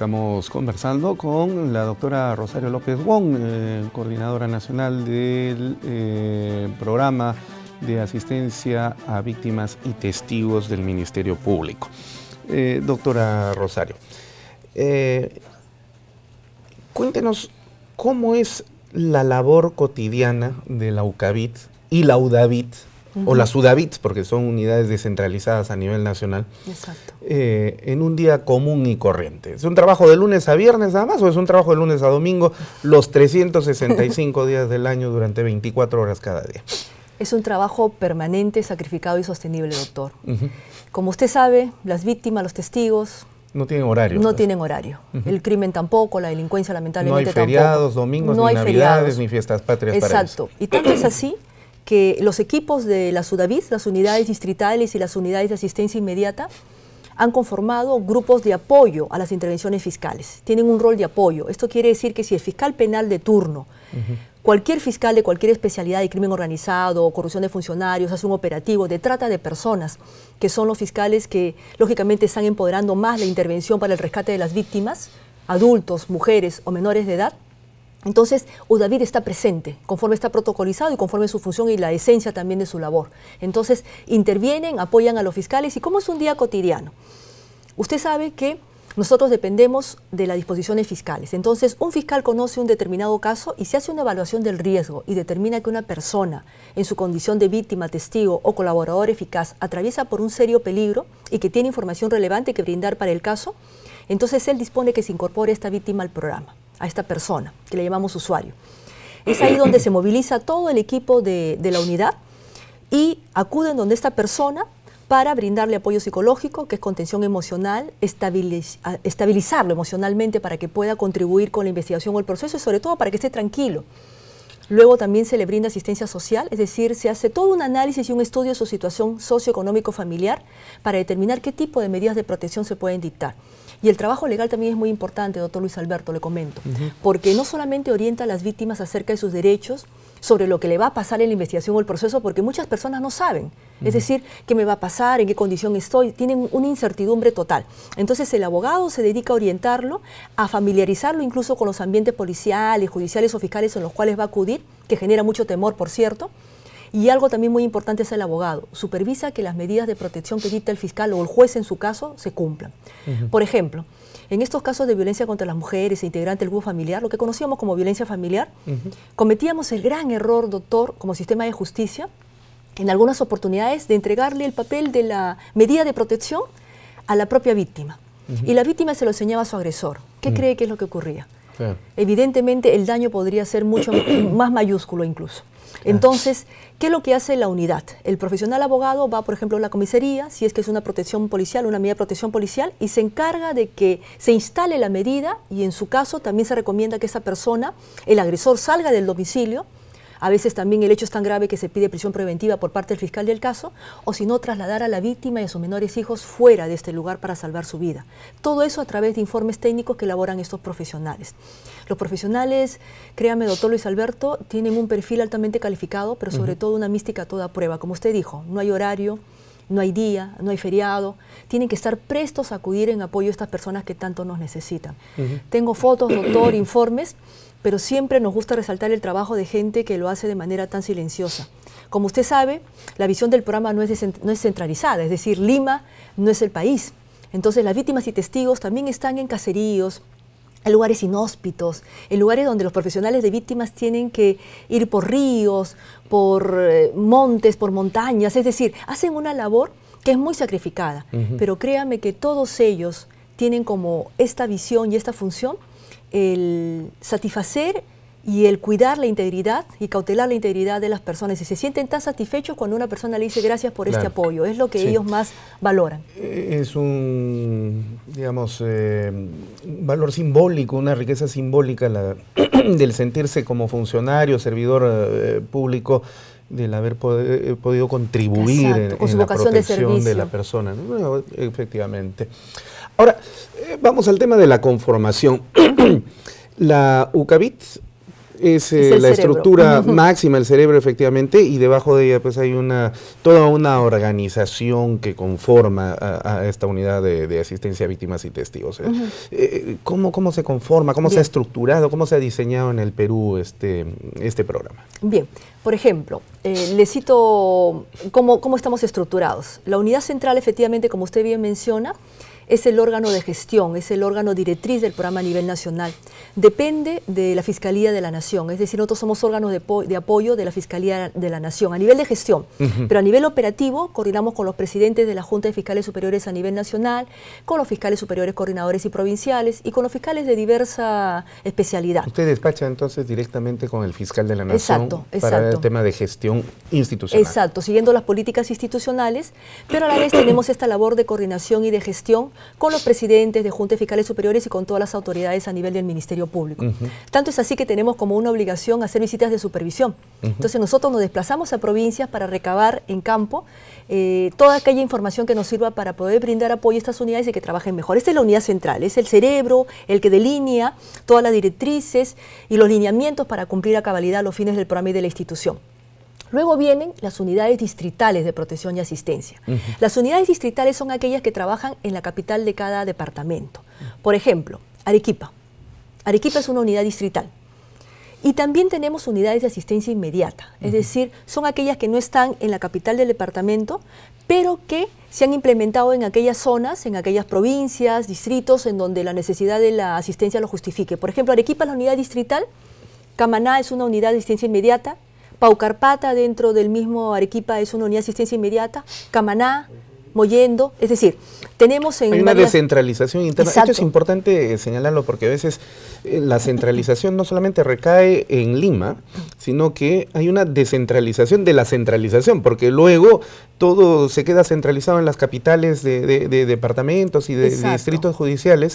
Estamos conversando con la doctora Rosario López Wong, eh, coordinadora nacional del eh, programa de asistencia a víctimas y testigos del Ministerio Público. Eh, doctora Rosario, cuéntenos cómo es la labor cotidiana de la UCAVIT y la UDAVIT o las Sudavits, porque son unidades descentralizadas a nivel nacional, Exacto. Eh, en un día común y corriente. ¿Es un trabajo de lunes a viernes nada más o es un trabajo de lunes a domingo los 365 días del año durante 24 horas cada día? Es un trabajo permanente, sacrificado y sostenible, doctor. Como usted sabe, las víctimas, los testigos, no tienen horario. No pues. tienen horario. El crimen tampoco, la delincuencia lamentablemente tampoco. No hay feriados, domingos, no hay navidades, ni fiestas patrias Exacto. Y tanto es así que los equipos de la Sudavis, las unidades distritales y las unidades de asistencia inmediata, han conformado grupos de apoyo a las intervenciones fiscales. Tienen un rol de apoyo. Esto quiere decir que si el fiscal penal de turno cualquier fiscal de cualquier especialidad de crimen organizado corrupción de funcionarios hace un operativo de trata de personas, que son los fiscales que lógicamente están empoderando más la intervención para el rescate de las víctimas, adultos, mujeres o menores de edad, entonces, Udavid está presente, conforme está protocolizado y conforme su función y la esencia también de su labor. Entonces, intervienen, apoyan a los fiscales. ¿Y cómo es un día cotidiano? Usted sabe que nosotros dependemos de las disposiciones fiscales. Entonces, un fiscal conoce un determinado caso y se hace una evaluación del riesgo y determina que una persona, en su condición de víctima, testigo o colaborador eficaz, atraviesa por un serio peligro y que tiene información relevante que brindar para el caso, entonces él dispone que se incorpore esta víctima al programa a esta persona, que le llamamos usuario. Es ahí donde se moviliza todo el equipo de, la unidad y acuden donde esta persona para brindarle apoyo psicológico, que es contención emocional, estabilizarlo emocionalmente para que pueda contribuir con la investigación o el proceso y sobre todo para que esté tranquilo. Luego también se le brinda asistencia social, es decir, se hace todo un análisis y un estudio de su situación socioeconómico familiar para determinar qué tipo de medidas de protección se pueden dictar. Y el trabajo legal también es muy importante, doctor Luis Alberto, le comento, porque no solamente orienta a las víctimas acerca de sus derechos, sobre lo que le va a pasar en la investigación o el proceso, porque muchas personas no saben. Es decir, qué me va a pasar, en qué condición estoy, tienen una incertidumbre total. Entonces el abogado se dedica a orientarlo, a familiarizarlo incluso con los ambientes policiales, judiciales o fiscales en los cuales va a acudir, que genera mucho temor, por cierto, y algo también muy importante es el abogado. Supervisa que las medidas de protección que dicta el fiscal o el juez en su caso se cumplan. Por ejemplo, en estos casos de violencia contra las mujeres e integrante del grupo familiar, lo que conocíamos como violencia familiar, cometíamos el gran error, doctor, como sistema de justicia, en algunas oportunidades de entregarle el papel de la medida de protección a la propia víctima. Y la víctima se lo enseñaba a su agresor. ¿Qué cree que es lo que ocurría? Evidentemente el daño podría ser mucho más mayúsculo incluso. Entonces, ¿qué es lo que hace la unidad? El profesional abogado va, por ejemplo, a la comisaría, si es que es una protección policial, una medida de protección policial, y se encarga de que se instale la medida y en su caso también se recomienda que esa persona, el agresor, salga del domicilio a veces también el hecho es tan grave que se pide prisión preventiva por parte del fiscal del caso, o si no, trasladar a la víctima y a sus menores hijos fuera de este lugar para salvar su vida. Todo eso a través de informes técnicos que elaboran estos profesionales. Los profesionales, créame, doctor Luis Alberto, tienen un perfil altamente calificado, pero sobre todo una mística a toda prueba. Como usted dijo, no hay horario, no hay día, no hay feriado, tienen que estar prestos a acudir en apoyo a estas personas que tanto nos necesitan. Tengo fotos, doctor, informes pero siempre nos gusta resaltar el trabajo de gente que lo hace de manera tan silenciosa. Como usted sabe, la visión del programa no es, no es centralizada, es decir, Lima no es el país. Entonces las víctimas y testigos también están en caseríos, en lugares inhóspitos, en lugares donde los profesionales de víctimas tienen que ir por ríos, por eh, montes, por montañas, es decir, hacen una labor que es muy sacrificada, pero créame que todos ellos tienen como esta visión y esta función el satisfacer y el cuidar la integridad y cautelar la integridad de las personas. Y se sienten tan satisfechos cuando una persona le dice gracias por este apoyo. Es lo que ellos más valoran. Eh, es un, digamos, eh, valor simbólico, una riqueza simbólica la del sentirse como funcionario, servidor eh, público del haber eh, podido contribuir en, con la protección de, la persona. efectivamente. Ahora, Vamos al tema de la conformación. la UCAVIT es, eh, la estructura máxima del cerebro efectivamente y debajo de ella pues hay una toda una organización que conforma a, esta unidad de, asistencia a víctimas y testigos. ¿eh? Eh, ¿cómo, se conforma? ¿Cómo se ha estructurado? ¿Cómo se ha diseñado en el Perú este, este programa? Bien, por ejemplo, le cito cómo estamos estructurados. La unidad central efectivamente, como usted bien menciona, es el órgano de gestión, es el órgano directriz del programa a nivel nacional. Depende de la Fiscalía de la Nación, es decir, nosotros somos órganos de, apoyo de la Fiscalía de la Nación a nivel de gestión, pero a nivel operativo coordinamos con los presidentes de la Junta de Fiscales Superiores a nivel nacional, con los fiscales superiores coordinadores y provinciales y con los fiscales de diversa especialidad. Usted despacha entonces directamente con el fiscal de la Nación para el tema de gestión institucional. Exacto, siguiendo las políticas institucionales, pero a la vez tenemos esta labor de coordinación y de gestión con los presidentes de juntas fiscales superiores y con todas las autoridades a nivel del Ministerio Público. Tanto es así que tenemos como una obligación hacer visitas de supervisión. Entonces nosotros nos desplazamos a provincias para recabar en campo eh, toda aquella información que nos sirva para poder brindar apoyo a estas unidades y que trabajen mejor. Esta es la unidad central, es el cerebro, el que delinea todas las directrices y los lineamientos para cumplir a cabalidad los fines del programa y de la institución. Luego vienen las unidades distritales de protección y asistencia. Las unidades distritales son aquellas que trabajan en la capital de cada departamento. Por ejemplo, Arequipa. Arequipa es una unidad distrital. Y también tenemos unidades de asistencia inmediata, es decir, son aquellas que no están en la capital del departamento, pero que se han implementado en aquellas zonas, en aquellas provincias, distritos, en donde la necesidad de la asistencia lo justifique. Por ejemplo, Arequipa es la unidad distrital, Camaná es una unidad de asistencia inmediata, Paucarpata dentro del mismo Arequipa es una unidad de asistencia inmediata, Camaná, Moyendo, es decir, tenemos en... Hay una descentralización interna. Esto es importante señalarlo porque a veces eh, la centralización no solamente recae en Lima, sino que hay una descentralización de la centralización, porque luego todo se queda centralizado en las capitales de, departamentos y de, distritos judiciales.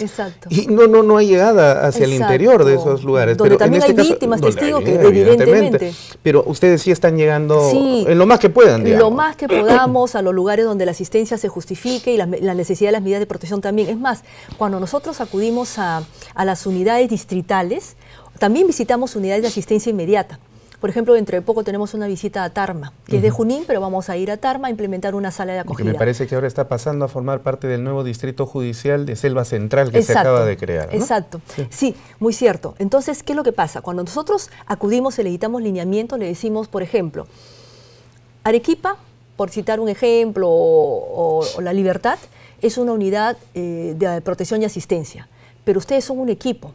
Y no, no, no hay llegada hacia el interior de esos lugares. Donde Pero también este hay víctimas, testigos, que evidentemente. Pero ustedes sí están llegando en lo más que puedan, en Lo más que podamos a los lugares donde la asistencia se justifique y la, necesidad de las medidas de protección también. Es más, cuando nosotros acudimos a las unidades distritales. También visitamos unidades de asistencia inmediata. Por ejemplo, dentro de poco tenemos una visita a Tarma, que es de Junín, pero vamos a ir a Tarma a implementar una sala de acogida. me parece que ahora está pasando a formar parte del nuevo distrito judicial de Selva Central que se acaba de crear. Exacto, sí. muy cierto. Entonces, ¿qué es lo que pasa? Cuando nosotros acudimos y le editamos lineamiento, le decimos, por ejemplo, Arequipa, por citar un ejemplo, o, La Libertad, es una unidad eh, de protección y asistencia, pero ustedes son un equipo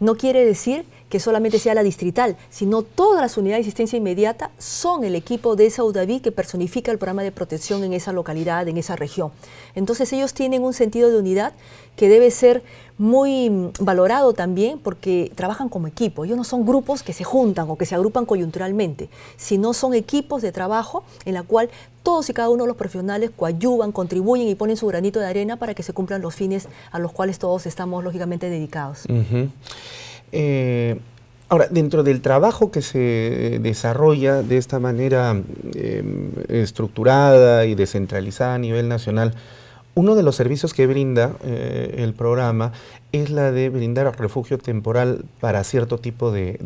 no quiere decir que solamente sea la distrital, sino todas las unidades de asistencia inmediata son el equipo de saudaví que personifica el programa de protección en esa localidad, en esa región. Entonces ellos tienen un sentido de unidad que debe ser muy mm, valorado también porque trabajan como equipo. Ellos no son grupos que se juntan o que se agrupan coyunturalmente, sino son equipos de trabajo en la cual todos y cada uno de los profesionales coadyuvan, contribuyen y ponen su granito de arena para que se cumplan los fines a los cuales todos estamos lógicamente dedicados. Eh, ahora, dentro del trabajo que se desarrolla de esta manera em, estructurada y descentralizada a nivel nacional, uno de los servicios que brinda eh, el programa es la de brindar refugio temporal para cierto tipo de,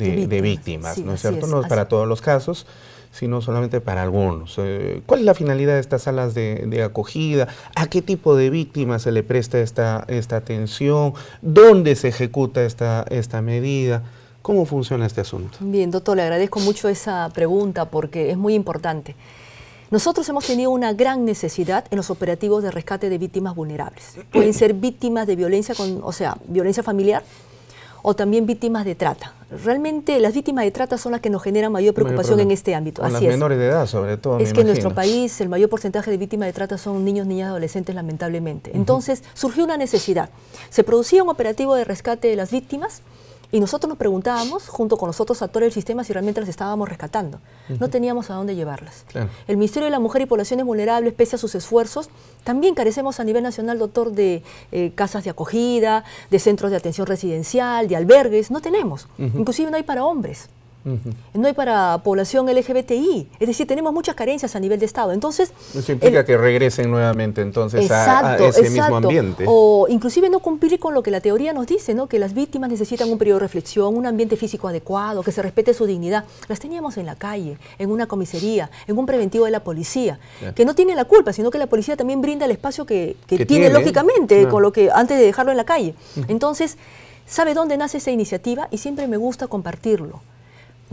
víctimas. ¿no es cierto? No Es, para todos los casos, sino solamente para algunos. Eh, ¿Cuál es la finalidad de estas salas de, de, acogida? ¿A qué tipo de víctimas se le presta esta, esta atención? ¿Dónde se ejecuta esta, esta medida? ¿Cómo funciona este asunto? Bien, doctor, le agradezco mucho esa pregunta porque es muy importante. Nosotros hemos tenido una gran necesidad en los operativos de rescate de víctimas vulnerables. Pueden ser víctimas de violencia, con, o sea, violencia familiar o también víctimas de trata. Realmente las víctimas de trata son las que nos generan mayor preocupación en este ámbito. Con las menores de edad, sobre todo. Es que en nuestro país el mayor porcentaje de víctimas de trata son niños, niñas, adolescentes, lamentablemente. Entonces surgió una necesidad. Se producía un operativo de rescate de las víctimas y nosotros nos preguntábamos, junto con los otros actores del sistema, si realmente las estábamos rescatando. No teníamos a dónde llevarlas. El Ministerio de la Mujer y Poblaciones Vulnerables, pese a sus esfuerzos, también carecemos a nivel nacional, doctor, de eh, casas de acogida, de centros de atención residencial, de albergues. No tenemos. Inclusive no hay para hombres. No hay para población LGBTI. Es decir, tenemos muchas carencias a nivel de Estado. Entonces, Eso implica que regresen nuevamente entonces a, ese mismo ambiente. O inclusive no cumplir con lo que la teoría nos dice, ¿no? que las víctimas necesitan un periodo de reflexión, un ambiente físico adecuado, que se respete su dignidad. Las teníamos en la calle, en una comisaría, en un preventivo de la policía, que no tiene la culpa, sino que la policía también brinda el espacio que, tiene, lógicamente, con lo que antes de dejarlo en la calle. Entonces, ¿sabe dónde nace esa iniciativa? Y siempre me gusta compartirlo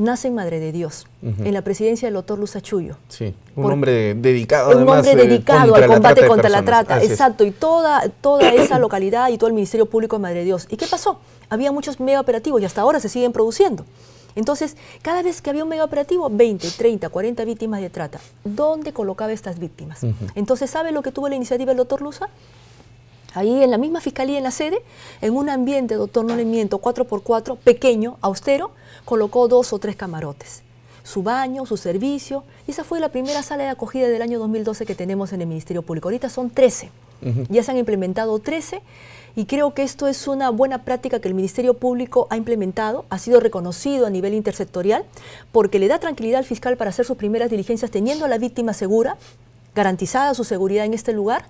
nace en Madre de Dios, en la presidencia del doctor Luz Achullo. Sí, un hombre dedicado además, Un hombre eh, dedicado al combate contra la trata, exacto, y toda, toda esa localidad y todo el Ministerio Público de Madre de Dios. ¿Y qué pasó? Había muchos megaoperativos y hasta ahora se siguen produciendo. Entonces, cada vez que había un megaoperativo, operativo, 20, 30, 40 víctimas de trata. ¿Dónde colocaba estas víctimas? Entonces, ¿sabe lo que tuvo la iniciativa el doctor Luza? ahí en la misma fiscalía, en la sede, en un ambiente, doctor, no le miento, 4x4, pequeño, austero, colocó dos o tres camarotes. Su baño, su servicio, y esa fue la primera sala de acogida del año 2012 que tenemos en el Ministerio Público. Ahorita son 13, ya se han implementado 13, y creo que esto es una buena práctica que el Ministerio Público ha implementado, ha sido reconocido a nivel intersectorial, porque le da tranquilidad al fiscal para hacer sus primeras diligencias teniendo a la víctima segura, garantizada su seguridad en este lugar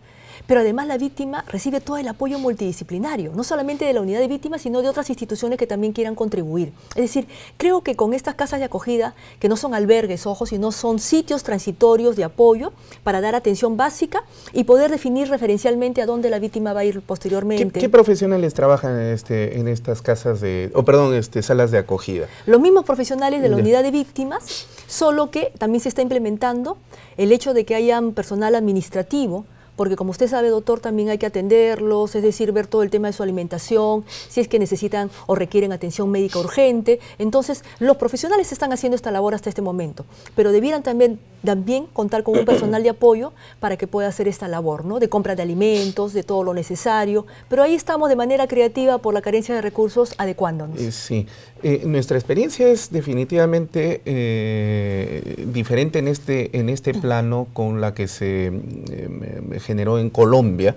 pero además la víctima recibe todo el apoyo multidisciplinario, no solamente de la unidad de víctimas, sino de otras instituciones que también quieran contribuir. Es decir, creo que con estas casas de acogida, que no son albergues, ojo, sino son sitios transitorios de apoyo para dar atención básica y poder definir referencialmente a dónde la víctima va a ir posteriormente. ¿Qué, profesionales trabajan este, en, estas casas de, o perdón, este, salas de acogida? Los mismos profesionales de la unidad de víctimas, solo que también se está implementando el hecho de que hayan personal administrativo, porque como usted sabe, doctor, también hay que atenderlos, es decir, ver todo el tema de su alimentación, si es que necesitan o requieren atención médica urgente. Entonces, los profesionales están haciendo esta labor hasta este momento, pero debieran también también contar con un personal de apoyo para que pueda hacer esta labor, ¿no? De compra de alimentos, de todo lo necesario. Pero ahí estamos de manera creativa por la carencia de recursos adecuándonos. Eh, sí, eh, nuestra experiencia es definitivamente eh, diferente en este, en este plano con la que se generó en Colombia,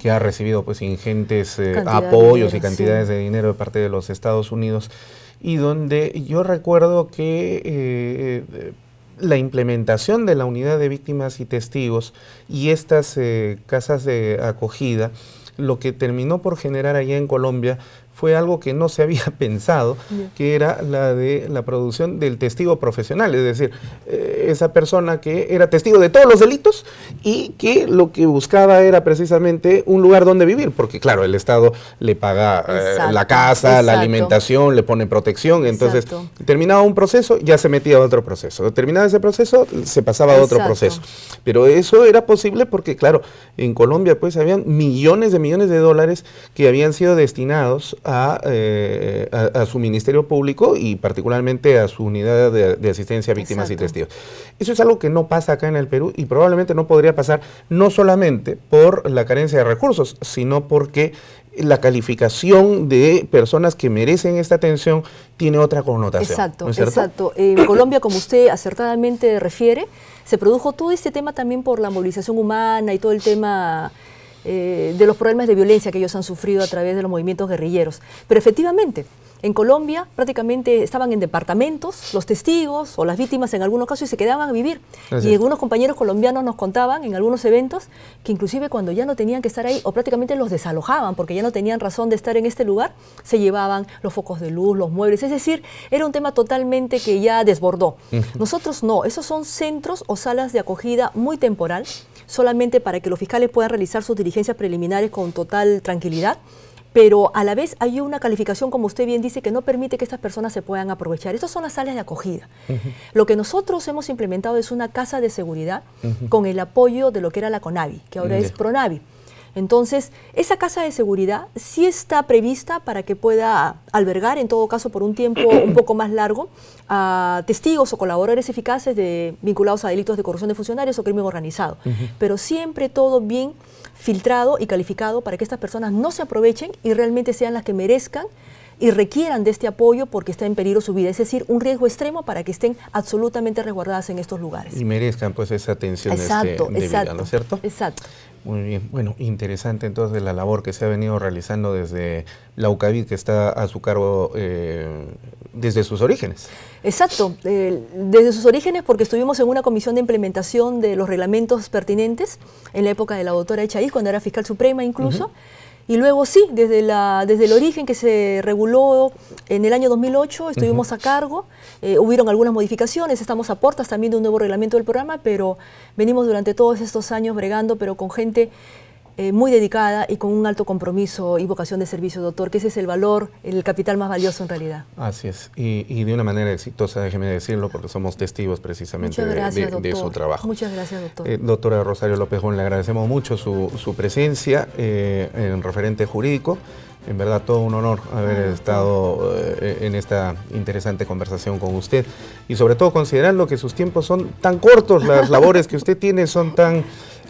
que ha recibido pues ingentes apoyos y cantidades de dinero de parte de los Estados Unidos y donde yo recuerdo que la implementación de la unidad de víctimas y testigos y estas eh, casas de acogida, lo que terminó por generar allá en Colombia fue algo que no se había pensado, que era la de la producción del testigo profesional, es decir, eh, esa persona que era testigo de todos los delitos y que lo que buscaba era precisamente un lugar donde vivir, porque claro, el Estado le paga eh, la casa, la alimentación, le pone protección, entonces terminaba un proceso, ya se metía a otro proceso, terminaba ese proceso, se pasaba a otro proceso, pero eso era posible porque claro, en Colombia pues habían millones de millones de dólares que habían sido destinados eh, a, su Ministerio Público y particularmente a su unidad de, asistencia a víctimas y testigos. Eso es algo que no pasa acá en el Perú y probablemente no podría pasar no solamente por la carencia de recursos, sino porque la calificación de personas que merecen esta atención tiene otra connotación. Exacto, exacto. En Colombia, como usted acertadamente refiere, se produjo todo este tema también por la movilización humana y todo el tema eh, de los problemas de violencia que ellos han sufrido a través de los movimientos guerrilleros. Pero efectivamente, en Colombia prácticamente estaban en departamentos los testigos o las víctimas en algunos casos y se quedaban a vivir. y algunos compañeros colombianos nos contaban en algunos eventos que inclusive cuando ya no tenían que estar ahí o prácticamente los desalojaban porque ya no tenían razón de estar en este lugar, se llevaban los focos de luz, los muebles. Es decir, era un tema totalmente que ya desbordó. Nosotros no, esos son centros o salas de acogida muy temporal solamente para que los fiscales puedan realizar sus diligencias preliminares con total tranquilidad pero a la vez hay una calificación, como usted bien dice, que no permite que estas personas se puedan aprovechar. Estas son las salas de acogida. Lo que nosotros hemos implementado es una casa de seguridad con el apoyo de lo que era la CONAVI, que ahora es PRONAVI. Entonces, esa casa de seguridad sí está prevista para que pueda albergar, en todo caso por un tiempo un poco más largo, a testigos o colaboradores eficaces de, vinculados a delitos de corrupción de funcionarios o crimen organizado. Pero siempre todo bien filtrado y calificado para que estas personas no se aprovechen y realmente sean las que merezcan y requieran de este apoyo porque está en peligro su vida, es decir, un riesgo extremo para que estén absolutamente resguardadas en estos lugares. Y merezcan pues esa atención este, de ¿no es cierto? Exacto. Muy bien, bueno, interesante entonces la labor que se ha venido realizando desde la UCAVID, que está a su cargo eh, desde sus orígenes. Exacto, eh, desde sus orígenes porque estuvimos en una comisión de implementación de los reglamentos pertinentes en la época de la doctora Echaíz, cuando era fiscal suprema incluso, y luego sí, desde, la, desde el origen que se reguló en el año 2008, estuvimos a cargo, eh, hubieron algunas modificaciones, estamos a puertas también de un nuevo reglamento del programa, pero venimos durante todos estos años bregando, pero con gente eh, muy dedicada y con un alto compromiso y vocación de servicio, doctor, que ese es el valor, el capital más valioso en realidad. Así es, y, de una manera exitosa, déjeme decirlo, porque somos testigos precisamente de, su trabajo. Muchas gracias, doctor. Eh, doctora Rosario López le agradecemos mucho su, presencia eh, en referente jurídico. En verdad, todo un honor haber ah, estado en esta interesante conversación con usted. Y sobre todo, considerando que sus tiempos son tan cortos, las labores que usted tiene son tan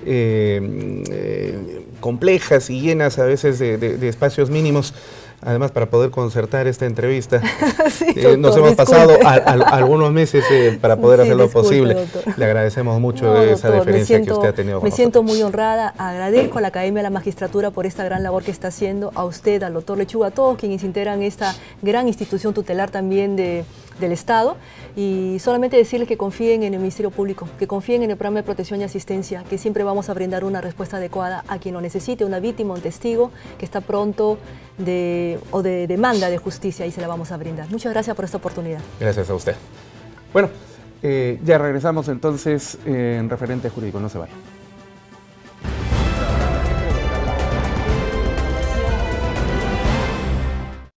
eh, eh, complejas y llenas a veces de, espacios mínimos además para poder concertar esta entrevista. Eh, nos hemos pasado algunos meses para poder hacerlo posible. Le agradecemos mucho esa diferencia que usted ha tenido. me siento muy honrada, agradezco a la Academia de la Magistratura por esta gran labor que está haciendo, a usted, al doctor Lechuga, a todos quienes integran esta gran institución tutelar también de del Estado y solamente decirles que confíen en el Ministerio Público, que confíen en el programa de protección y asistencia, que siempre vamos a brindar una respuesta adecuada a quien lo necesite, una víctima, un testigo que está pronto de, o de demanda de justicia y se la vamos a brindar. Muchas gracias por esta oportunidad. Gracias a usted. Bueno, eh, ya regresamos entonces eh, en referente jurídico, no se vaya.